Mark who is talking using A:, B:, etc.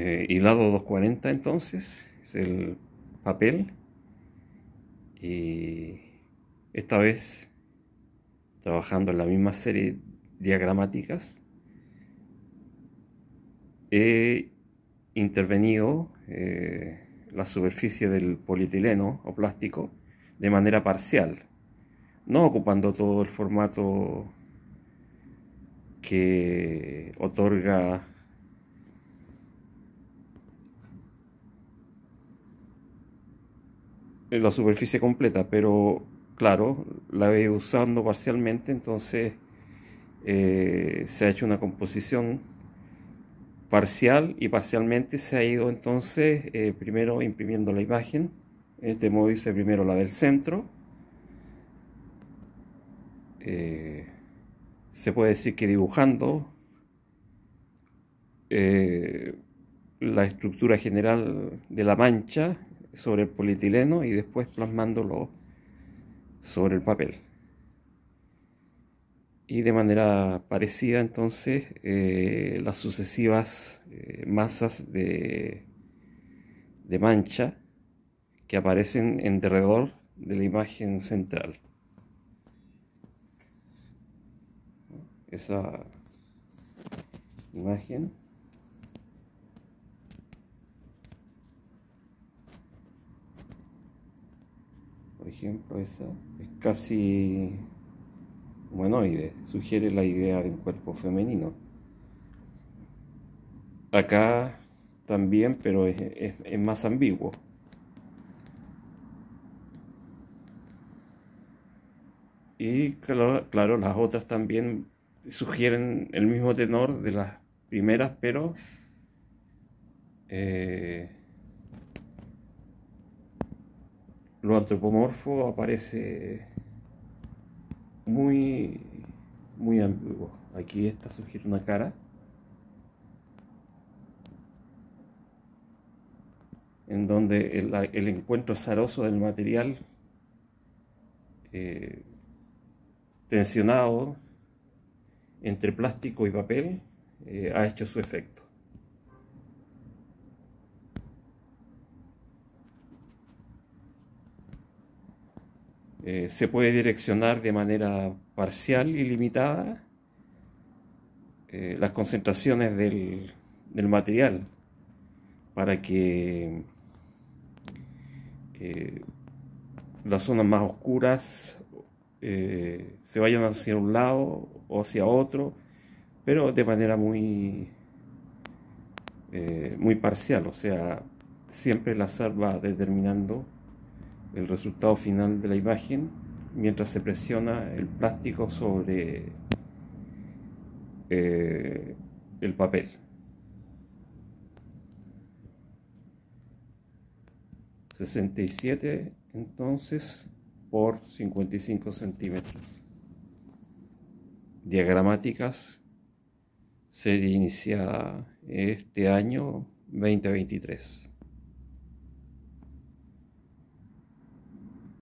A: eh, hilado 240 entonces es el papel y esta vez trabajando en la misma serie diagramáticas he intervenido eh, la superficie del polietileno o plástico de manera parcial no ocupando todo el formato que otorga la superficie completa, pero claro, la he usando parcialmente, entonces eh, se ha hecho una composición parcial y parcialmente se ha ido entonces eh, primero imprimiendo la imagen, de este modo dice primero la del centro, eh, se puede decir que dibujando la estructura general de la mancha sobre el polietileno y después plasmándolo sobre el papel. Y de manera parecida entonces eh, las sucesivas eh, masas de, de mancha que aparecen en de la imagen central. Esa imagen. ejemplo, esa, es casi humanoide, sugiere la idea de un cuerpo femenino. Acá también, pero es, más ambiguo. Y claro, las otras también sugieren el mismo tenor de las primeras, pero eh, lo antropomorfo aparece muy, muy ambiguo. Aquí está surgiendo una cara. en donde el, encuentro zaroso del material eh, tensionado entre plástico y papel eh, ha hecho su efecto. Eh, se puede direccionar de manera parcial y limitada eh, las concentraciones del, material para que eh, las zonas más oscuras se vayan hacia un lado o hacia otro, pero de manera muy, muy parcial, o sea, siempre la azar va determinando el resultado final de la imagen mientras se presiona el plástico sobre eh, el papel. ¿67 entonces por 55 centímetros. Diagramáticas se iniciada este año 2023.